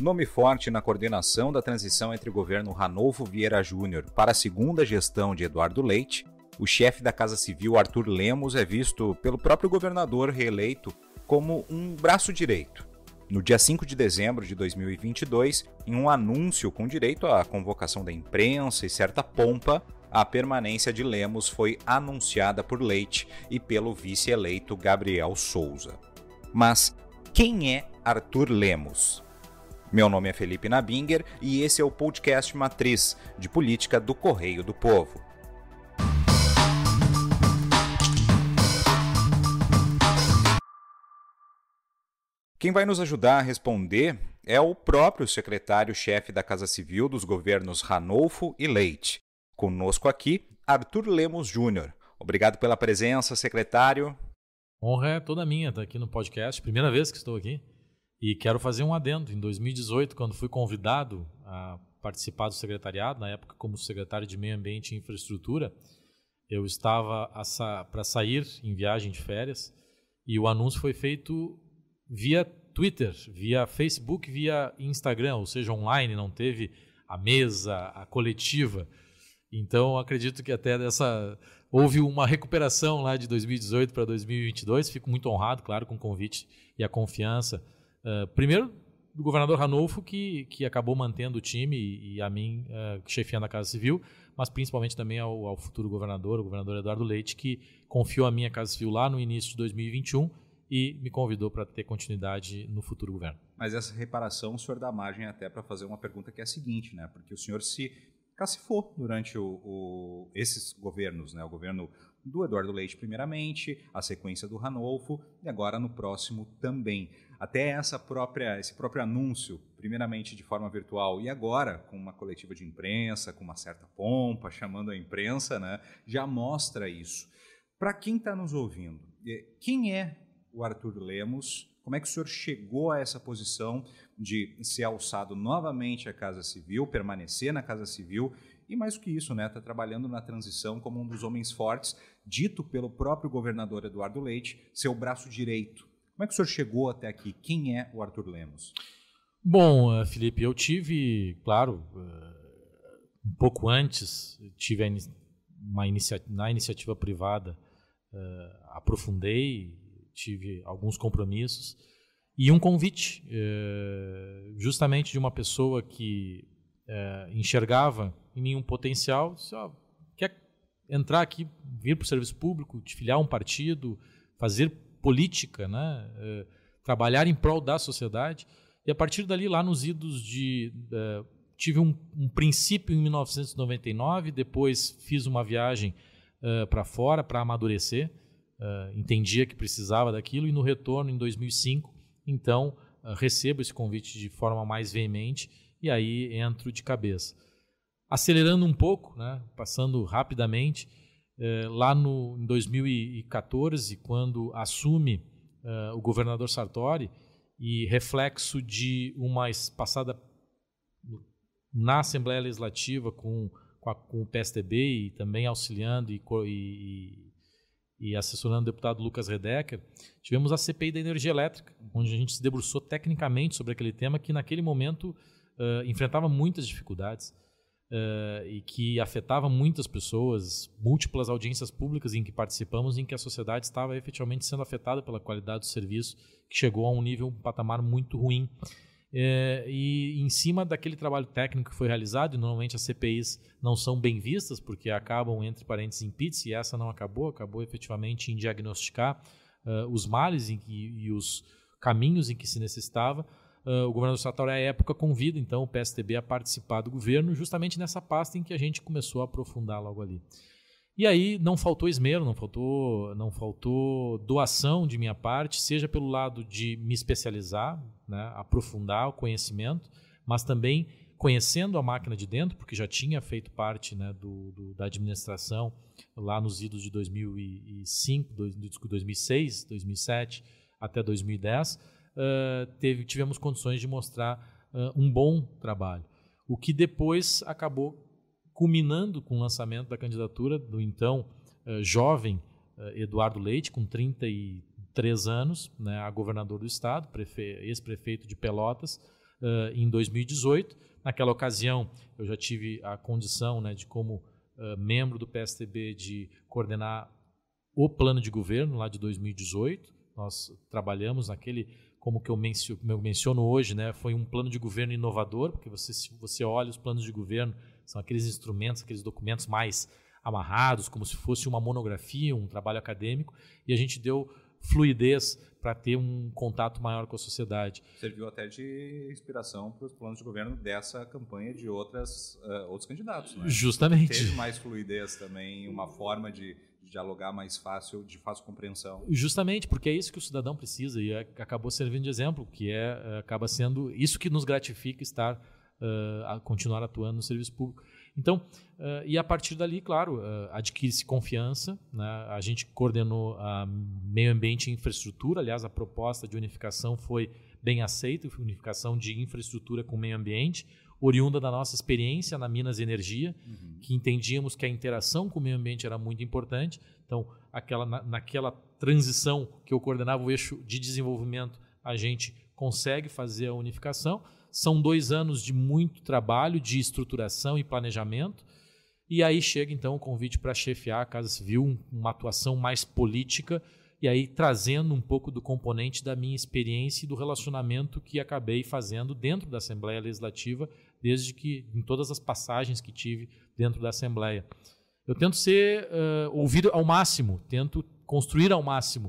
Nome forte na coordenação da transição entre o governo Ranulfo Vieira Júnior para a segunda gestão de Eduardo Leite, o chefe da Casa Civil Arthur Lemos é visto pelo próprio governador reeleito como um braço direito. No dia 5 de dezembro de 2022, em um anúncio com direito à convocação da imprensa e certa pompa, a permanência de Lemos foi anunciada por Leite e pelo vice-eleito Gabriel Souza. Mas quem é Arthur Lemos? Meu nome é Felipe Nabinger e esse é o podcast Matriz de Política do Correio do Povo. Quem vai nos ajudar a responder é o próprio secretário-chefe da Casa Civil dos governos Ranolfo e Leite. Conosco aqui, Arthur Lemos Júnior. Obrigado pela presença, secretário. Honra é toda minha estar aqui no podcast, primeira vez que estou aqui. E quero fazer um adendo. Em 2018, quando fui convidado a participar do secretariado, na época como secretário de Meio Ambiente e Infraestrutura, eu estava sa para sair em viagem de férias e o anúncio foi feito via Twitter, via Facebook, via Instagram, ou seja, online, não teve a mesa, a coletiva. Então, acredito que até dessa houve uma recuperação lá de 2018 para 2022. Fico muito honrado, claro, com o convite e a confiança Uh, primeiro, do governador Ranulfo, que, que acabou mantendo o time e, e a mim, uh, chefiando a Casa Civil, mas principalmente também ao, ao futuro governador, o governador Eduardo Leite, que confiou a minha Casa Civil lá no início de 2021 e me convidou para ter continuidade no futuro governo. Mas essa reparação o senhor dá margem até para fazer uma pergunta que é a seguinte, né? Porque o senhor se cacifou durante o, o, esses governos, né? o governo do Eduardo Leite primeiramente, a sequência do Ranolfo e agora no próximo também. Até essa própria, esse próprio anúncio, primeiramente de forma virtual e agora com uma coletiva de imprensa, com uma certa pompa, chamando a imprensa, né, já mostra isso. Para quem está nos ouvindo, eh, quem é o Arthur Lemos? Como é que o senhor chegou a essa posição? de ser alçado novamente à Casa Civil, permanecer na Casa Civil e mais do que isso, né, está trabalhando na transição como um dos homens fortes, dito pelo próprio governador Eduardo Leite, seu braço direito. Como é que o senhor chegou até aqui? Quem é o Arthur Lemos? Bom, eh, Felipe, eu tive, claro, eh, um pouco antes, tive uma inicia na iniciativa privada, eh, aprofundei, tive alguns compromissos, e um convite, é, justamente de uma pessoa que é, enxergava em mim um potencial, disse, quer entrar aqui, vir para o serviço público, te filiar a um partido, fazer política, né? É, trabalhar em prol da sociedade. E a partir dali, lá nos idos de. tive um, um, princípio em 1999, depois fiz uma viagem para fora para amadurecer, entendia que precisava daquilo, e no retorno, em 2005, então, eh, recebo esse convite de forma mais veemente e aí entro de cabeça. Acelerando um pouco, né, passando rapidamente, eh, lá no, em 2014, quando assume eh, o governador Sartori, e reflexo de uma passada na Assembleia Legislativa com, com, a, com o PSDB e também auxiliando e, e e assessorando o deputado Lucas Redecker, tivemos a CPI da energia elétrica, onde a gente se debruçou tecnicamente sobre aquele tema que naquele momento uh, enfrentava muitas dificuldades uh, e que afetava muitas pessoas, múltiplas audiências públicas em que participamos, em que a sociedade estava efetivamente sendo afetada pela qualidade do serviço, que chegou a um nível, um patamar muito ruim. É, e em cima daquele trabalho técnico que foi realizado, e normalmente as CPIs não são bem vistas, porque acabam, entre parênteses, em PITS, e essa não acabou, acabou efetivamente em diagnosticar uh, os males que, e os caminhos em que se necessitava. Uh, o governador Sartori, à época, convida então o PSTB a participar do governo, justamente nessa pasta em que a gente começou a aprofundar logo ali. E aí não faltou esmero, não faltou, não faltou doação de minha parte, seja pelo lado de me especializar, né, aprofundar o conhecimento, mas também conhecendo a máquina de dentro, porque já tinha feito parte né, do, do, da administração lá nos idos de 2005, 2006, 2007 até 2010, uh, teve, tivemos condições de mostrar uh, um bom trabalho. O que depois acabou culminando com o lançamento da candidatura do então eh, jovem eh, Eduardo Leite, com 33 anos, né, a governador do estado, ex-prefeito de Pelotas, eh, em 2018. Naquela ocasião, eu já tive a condição né, de, como membro do PSTB, de coordenar o plano de governo lá de 2018. Nós trabalhamos naquele, como que eu menciono, eu menciono hoje, né, foi um plano de governo inovador, porque você, se você olha os planos de governo são aqueles instrumentos, aqueles documentos mais amarrados, como se fosse uma monografia, um trabalho acadêmico, e a gente deu fluidez para ter um contato maior com a sociedade. Serviu até de inspiração para os planos de governo dessa campanha de outras, uh, outros candidatos. Né? Justamente. Teve mais fluidez também, uma forma de dialogar mais fácil, de fácil compreensão. Justamente, porque é isso que o cidadão precisa e é, acabou servindo de exemplo, que é eh, acaba sendo isso que nos gratifica estar uh, continuar atuando no serviço público. Então, uh, e a partir dali, claro, uh, adquire-se confiança. Né? A gente coordenou uh, meio ambiente e infraestrutura. Aliás, a proposta de unificação foi bem aceita, unificação de infraestrutura com meio ambiente, oriunda da nossa experiência na Minas Energia, uhum. que entendíamos que a interação com o meio ambiente era muito importante. Então, aquela, na, naquela transição que eu coordenava o eixo de desenvolvimento, a gente consegue fazer a unificação. São dois anos de muito trabalho, de estruturação e planejamento. E aí chega então o convite para chefiar a Casa Civil, uma atuação mais política, e aí trazendo um pouco do componente da minha experiência e do relacionamento que acabei fazendo dentro da Assembleia Legislativa, desde que em todas as passagens que tive dentro da Assembleia. Eu tento ser uh, eh, ouvido ao máximo, tento construir ao máximo,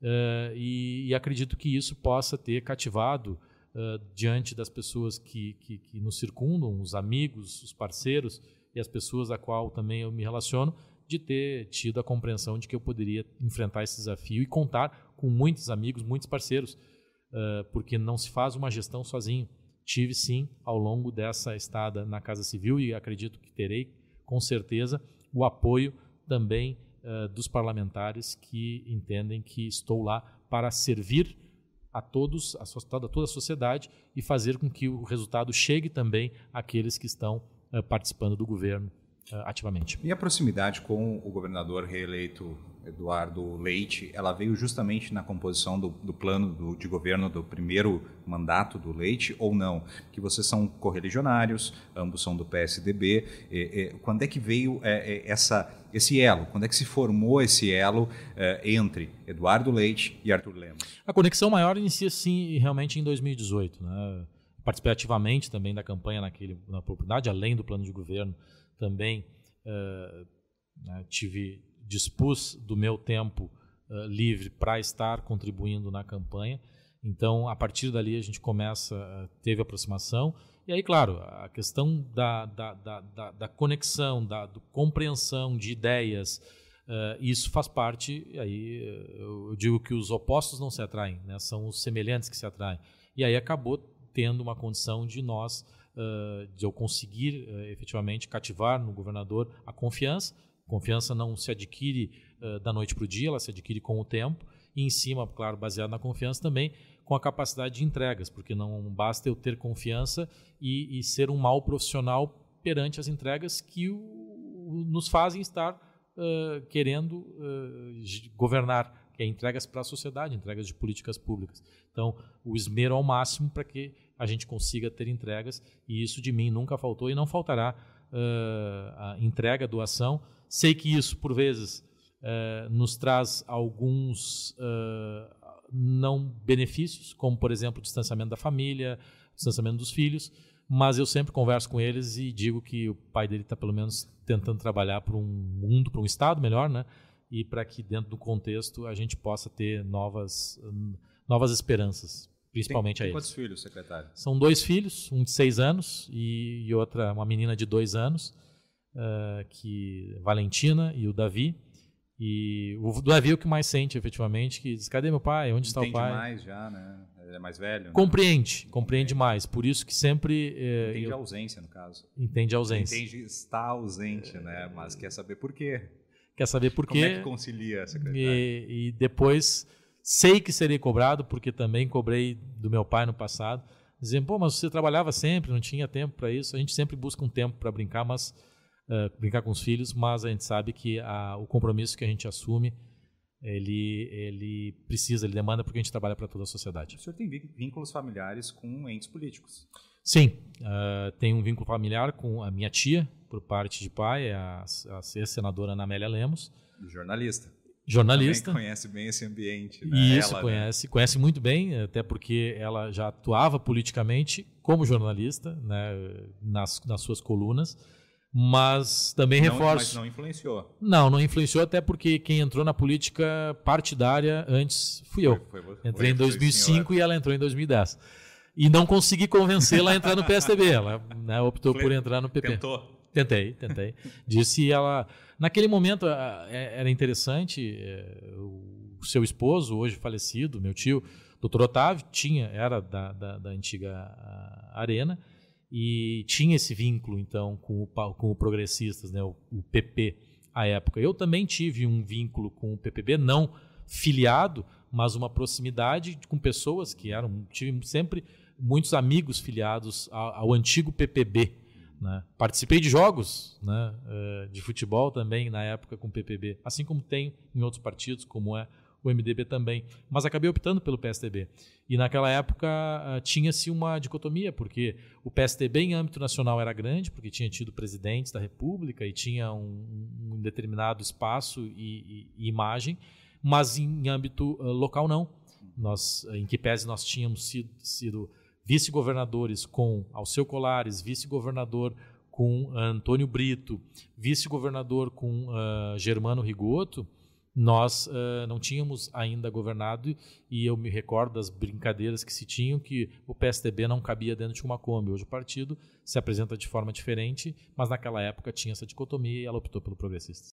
uh, e, e, acredito que isso possa ter cativado uh, diante das pessoas que, que, que, nos circundam, os amigos, os parceiros e as pessoas a qual também eu me relaciono, de ter tido a compreensão de que eu poderia enfrentar esse desafio e contar com muitos amigos, muitos parceiros, uh, porque não se faz uma gestão sozinho. Tive sim, ao longo dessa estada na Casa Civil e acredito que terei, com certeza, o apoio também uh, dos parlamentares que entendem que estou lá para servir a todos, a, toda a sociedade e fazer com que o resultado chegue também àqueles que estão eh, participando do governo eh, ativamente. E a proximidade com o governador reeleito Eduardo Leite, ela veio justamente na composição do, do plano do, de governo do primeiro mandato do Leite, ou não? Que vocês são correligionários, ambos são do PSDB. E, e, quando é que veio é, é, essa, esse elo? Quando é que se formou esse elo é, entre Eduardo Leite e Arthur Lemos? A conexão maior inicia, sim, realmente em 2018. Né? Participei ativamente também da campanha naquele, na propriedade, além do plano de governo também uh, né, tive dispus do meu tempo uh, livre para estar contribuindo na campanha. Então, a partir dali a gente começa, eh, teve aproximação. E aí, claro, a questão da, da, da, da conexão, da compreensão de ideias, uh, isso faz parte. Aí eu digo que os opostos não se atraem, né? são os semelhantes que se atraem. E aí acabou tendo uma condição de nós de eu conseguir uh, efetivamente cativar no governador a confiança. Confiança não se adquire uh, da noite para o dia, ela se adquire com o tempo. E em cima, claro, baseado na confiança também, com a capacidade de entregas, porque não basta eu ter confiança e, e ser um mau profissional perante as entregas que o, o, nos fazem estar Uh, querendo uh, governar, que é entregas para a sociedade, entregas de políticas públicas. Então, o esmero ao máximo para que a gente consiga ter entregas, e isso de mim nunca faltou e não faltará uh, a entrega, a doação. Sei que isso, por vezes, uh, nos traz alguns uh, não benefícios, como, por exemplo, distanciamento da família, distanciamento dos filhos, mas eu sempre converso com eles e digo que o pai dele está, pelo menos, tentando trabalhar para um mundo, para um Estado melhor, né? e para que, dentro do contexto, a gente possa ter novas, novas esperanças principalmente tem, tem a eles. Quantos filhos, secretário? São dois filhos, um de seis anos e, e outra, uma menina de dois anos, uh, que é Valentina e o Davi. E o Davi é o que mais sente, efetivamente, que diz, cadê meu pai? Onde está o pai? mais já, né? Ele é mais velho. Né? Compreende, compreende mais. Por isso que sempre... Eh, entende eu... a ausência, no caso. Entende a ausência. Entende está ausente, é... né? Mas quer saber por quê. Quer saber por quê. Como é que concilia, secretário? E, e depois Sei que serei cobrado, porque também cobrei do meu pai no passado, dizendo, pô, mas você trabalhava sempre, não tinha tempo para isso. A gente sempre busca um tempo para brincar, mas uh, brincar com os filhos, mas a gente sabe que a, o compromisso que a gente assume, ele, ele precisa, ele demanda, porque a gente trabalha para toda a sociedade. O senhor tem vínculos familiares com entes políticos? Sim, uh, eh, tem um vínculo familiar com a minha tia, por parte de pai, é a, a senadora Ana Amélia Lemos. E jornalista jornalista. Também conhece bem esse ambiente. Né? Isso, ela, né? conhece, né? conhece muito bem, até porque ela já atuava politicamente como jornalista né, nas, nas suas colunas, mas também não, reforço. Mas não influenciou. Não, não influenciou, até porque quem entrou na política partidária antes fui eu. Foi, foi, foi, Entrei em 2005 e ela entrou em 2010. E não consegui convencê-la a entrar no PSDB. Ela né, optou por entrar no PP. Tentou? Tentei, tentei. Disse ela Naquele momento é, era interessante, é, o seu esposo, hoje falecido, meu tio, doutor Otávio, tinha, era da, da, da antiga Arena, e tinha esse vínculo, então, com o, com o Progressistas, né, o, o PP, à época. Eu também tive um vínculo com o PPB, não filiado, mas uma proximidade com pessoas que eram. Tive sempre muitos amigos filiados ao, ao antigo PPB. Né? Participei de jogos né, eh, de futebol também na época com o PPB, assim como tem em outros partidos, como é o MDB também. Mas acabei optando pelo PSDB. E naquela época ah, tinha-se uma dicotomia, porque o PSDB em âmbito nacional era grande, porque tinha tido presidentes da República e tinha um, um determinado espaço e, e, e, imagem, mas em âmbito ah, local não. Nós, em que pese nós tínhamos sido, sido vice-governadores com Alceu Colares, vice-governador com ah, Antônio Brito, vice-governador com uh, Germano Rigoto, nós uh, não tínhamos ainda governado e eu me recordo das brincadeiras que se tinham que o PSDB não cabia dentro de uma Kombi. Hoje o partido se apresenta de forma diferente, mas naquela época tinha essa dicotomia e ela optou pelo progressista.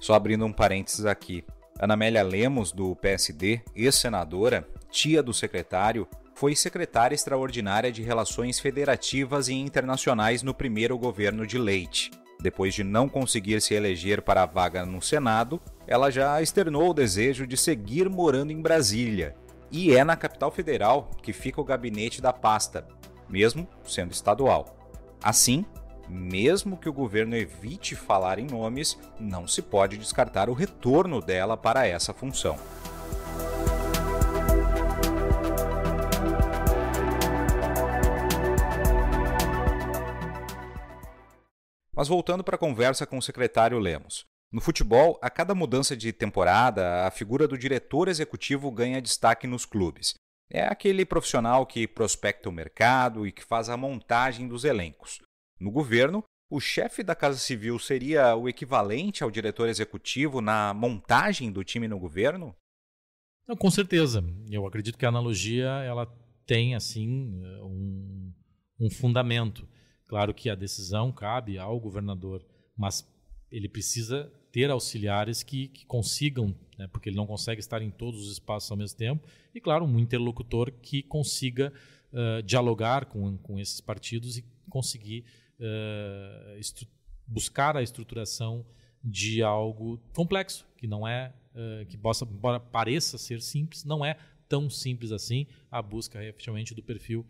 Só abrindo um parênteses aqui. Ana Amélia Lemos, do PSD, ex-senadora, tia do secretário, foi secretária extraordinária de Relações Federativas e Internacionais no primeiro governo de Leite. Depois de não conseguir se eleger para a vaga no Senado, ela já externou o desejo de seguir morando em Brasília. E é na capital federal que fica o gabinete da pasta, mesmo sendo estadual. Assim, mesmo que o governo evite falar em nomes, não se pode descartar o retorno dela para essa função. Mas voltando para a conversa com o secretário Lemos. No futebol, a cada mudança de temporada, a figura do diretor executivo ganha destaque nos clubes. É aquele profissional que prospecta o mercado e que faz a montagem dos elencos. No governo, o chefe da Casa Civil seria o equivalente ao diretor executivo na montagem do time no governo? Não, com certeza. Eu acredito que a analogia ela tem assim eh, um, um fundamento. Claro que a decisão cabe ao governador, mas ele precisa ter auxiliares que, que consigam, né, porque ele não consegue estar em todos os espaços ao mesmo tempo, e claro, um interlocutor que consiga uh, dialogar com, com esses partidos e conseguir uh, buscar a estruturação de algo complexo, que não é, uh, que possa, embora pareça ser simples, não é tão simples assim a busca é efetivamente do perfil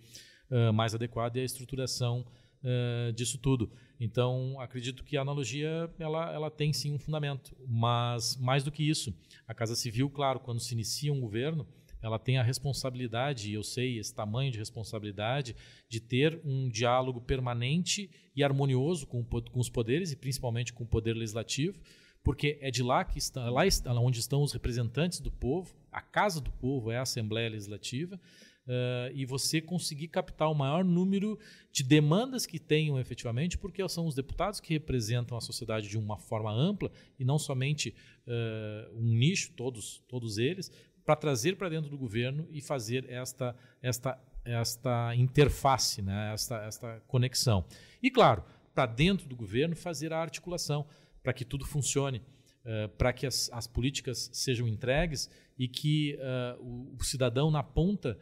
mais adequado e a estruturação uh, disso tudo. Então, acredito que a analogia ela, ela tem sim um fundamento, mas mais do que isso, a Casa Civil, claro, quando se inicia um governo, ela tem a responsabilidade, e eu sei esse tamanho de responsabilidade, de ter um diálogo permanente e harmonioso com, com os poderes e principalmente com o poder legislativo, porque é de lá que está, lá onde estão os representantes do povo, a casa do povo é a Assembleia Legislativa, uh, e você conseguir captar o maior número de demandas que tenham efetivamente, porque são os deputados que representam a sociedade de uma forma ampla e não somente uh, um nicho, todos, todos eles, para trazer para dentro do governo e fazer esta, esta, esta interface, né? esta, esta conexão. E, claro, para dentro do governo fazer a articulação para que tudo funcione. Uh, eh, para que as, as, políticas sejam entregues e que uh, o, o, cidadão na ponta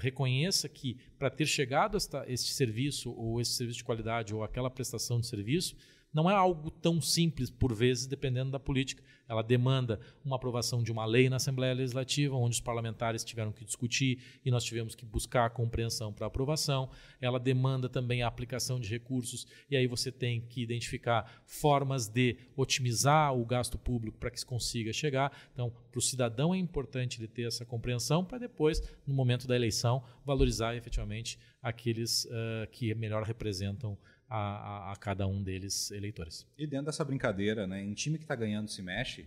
reconheça que para ter chegado a este serviço ou esse serviço de qualidade ou aquela prestação de serviço, não é algo tão simples, por vezes, dependendo da política. Ela demanda uma aprovação de uma lei na Assembleia Legislativa, onde os parlamentares tiveram que discutir e nós tivemos que buscar a compreensão para aprovação. Ela demanda também a aplicação de recursos, e aí você tem que identificar formas de otimizar o gasto público para que se consiga chegar. Então, para o cidadão é importante ele ter essa compreensão para depois, no momento da eleição, valorizar efetivamente aqueles uh, que melhor representam a, a, a, cada um deles eleitores. E dentro dessa brincadeira, né, em time que está ganhando se mexe,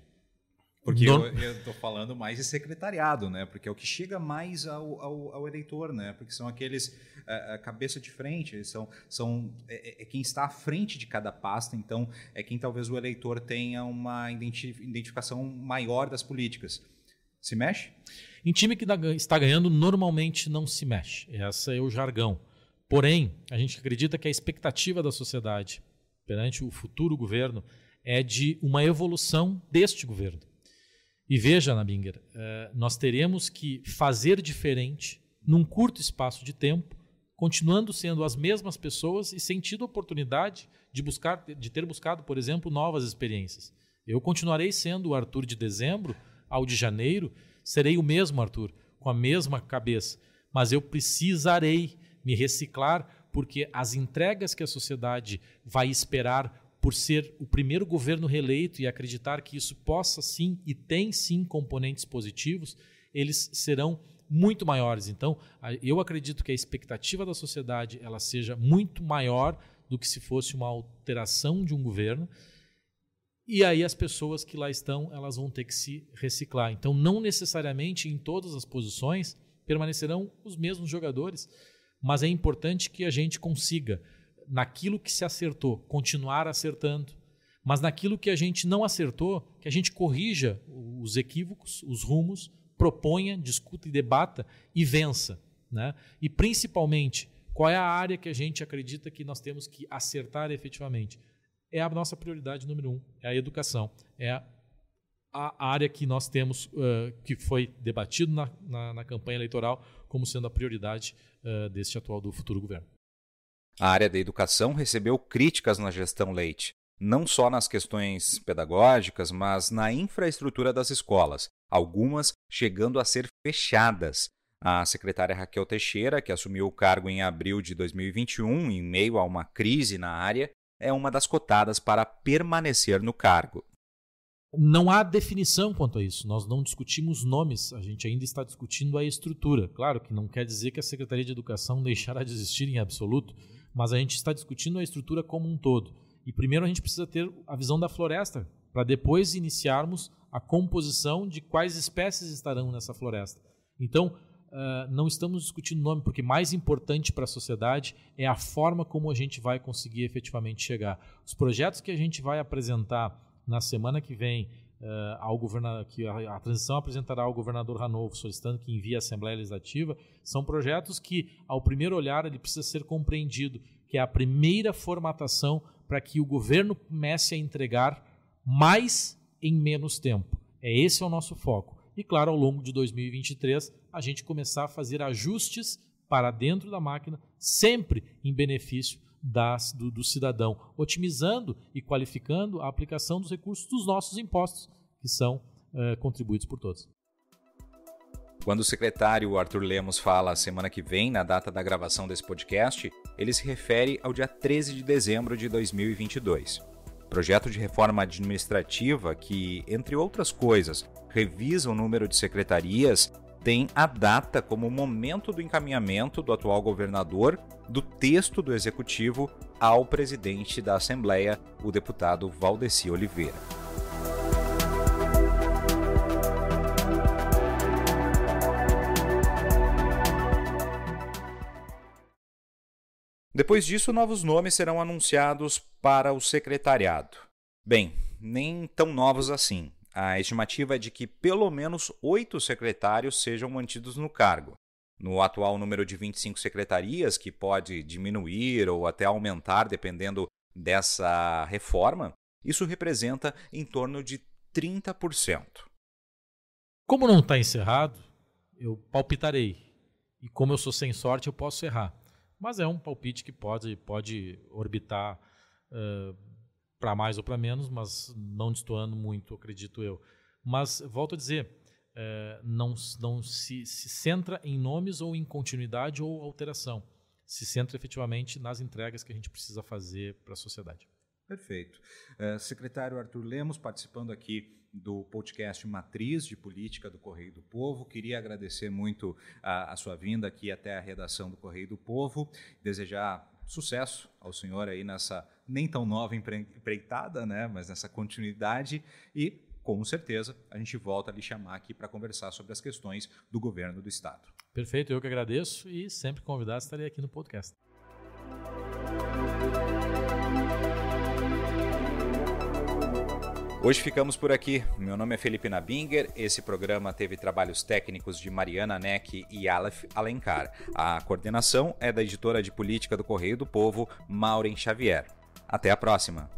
porque eu estou falando mais de secretariado, né? Porque é o que chega mais ao, ao, ao eleitor, né? Porque são aqueles a, é, a é, cabeça de frente, são, são é, é, é, quem está à frente de cada pasta, então é quem talvez o eleitor tenha uma identificação maior das políticas. Se mexe? Em time que está ganhando, normalmente não se mexe. Esse é o jargão. Porém, a gente acredita que a expectativa da sociedade perante o futuro governo é de uma evolução deste governo. E veja, Nabinger, eh, nós teremos que fazer diferente num curto espaço de tempo, continuando sendo as mesmas pessoas e sentindo a oportunidade de, buscar, de ter buscado, por exemplo, novas experiências. Eu continuarei sendo o Arthur de dezembro ao de janeiro, serei o mesmo Arthur, com a mesma cabeça, mas eu precisarei me reciclar, porque as entregas que a sociedade vai esperar por ser o primeiro governo reeleito e acreditar que isso possa sim e tem sim componentes positivos, eles serão muito maiores. Então, eu acredito que a expectativa da sociedade ela seja muito maior do que se fosse uma alteração de um governo. E aí as pessoas que lá estão, elas vão ter que se reciclar. Então, não necessariamente em todas as posições permanecerão os mesmos jogadores mas é importante que a gente consiga, naquilo que se acertou, continuar acertando, mas naquilo que a gente não acertou, que a gente corrija os equívocos, os rumos, proponha, discuta e debata e vença. Né? E principalmente, qual é a área que a gente acredita que nós temos que acertar efetivamente? É a nossa prioridade número um, é a educação, é a área que nós temos, uh, que foi debatido na, na, na, campanha eleitoral, como sendo a prioridade uh, deste atual do futuro governo. A área da educação recebeu críticas na gestão Leite, não só nas questões pedagógicas, mas na infraestrutura das escolas, algumas chegando a ser fechadas. A secretária Raquel Teixeira, que assumiu o cargo em abril de 2021, em meio a uma crise na área, é uma das cotadas para permanecer no cargo não há definição quanto a isso. Nós não discutimos nomes, a gente ainda está discutindo a estrutura. Claro que não quer dizer que a Secretaria de Educação deixará de existir em absoluto, mas a gente está discutindo a estrutura como um todo. E primeiro a gente precisa ter a visão da floresta, para depois iniciarmos a composição de quais espécies estarão nessa floresta. Então, Uh, não estamos discutindo nome, porque mais importante para a sociedade é a forma como a gente vai conseguir efetivamente chegar. Os projetos que a gente vai apresentar na semana que vem, uh, ao governador, que a, a, transição apresentará ao governador Ranovo, solicitando que envie à Assembleia Legislativa, são projetos que, ao primeiro olhar, ele precisa ser compreendido, que é a primeira formatação para que o governo comece a entregar mais em menos tempo. É esse é o nosso foco. E claro, ao longo de 2023, a gente começar a fazer ajustes para dentro da máquina, sempre em benefício das, do, do cidadão, otimizando e qualificando a aplicação dos recursos dos nossos impostos, que são eh, contribuídos por todos. Quando o secretário Arthur Lemos fala semana que vem, na data da gravação desse podcast, ele se refere ao dia 13 de dezembro de 2022. Projeto de reforma administrativa que, entre outras coisas, revisa o número de secretarias tem a data como momento do encaminhamento do atual governador do texto do executivo ao presidente da Assembleia, o deputado Valdeci Oliveira. Depois disso, novos nomes serão anunciados para o secretariado. Bem, nem tão novos assim. A estimativa é de que pelo menos oito secretários sejam mantidos no cargo. No atual número de 25 secretarias, que pode diminuir ou até aumentar dependendo dessa reforma, isso representa em torno de 30%. Como não está encerrado, eu palpitarei. E como eu sou sem sorte, eu posso errar. Mas é um palpite que pode, pode orbitar uh, para mais ou para menos, mas não destoando muito, acredito eu. Mas, volto a dizer, é, não, não se, se centra em nomes ou em continuidade ou alteração. Se centra efetivamente nas entregas que a gente precisa fazer para a sociedade. Perfeito. É, secretário Arthur Lemos, participando aqui do podcast Matriz de Política do Correio do Povo. Queria agradecer muito a, a sua vinda aqui até a redação do Correio do Povo. Desejar sucesso ao senhor aí nessa nem tão nova empreitada, né? Mas nessa continuidade e com certeza a gente volta a lhe chamar aqui para conversar sobre as questões do governo do estado. Perfeito, eu que agradeço e sempre convidado estarei aqui no podcast. Hoje ficamos por aqui. Meu nome é Felipe Nabinger. Esse programa teve trabalhos técnicos de Mariana Neck e Aleph Alencar. A coordenação é da editora de política do Correio do Povo, Maureen Xavier. Até a próxima!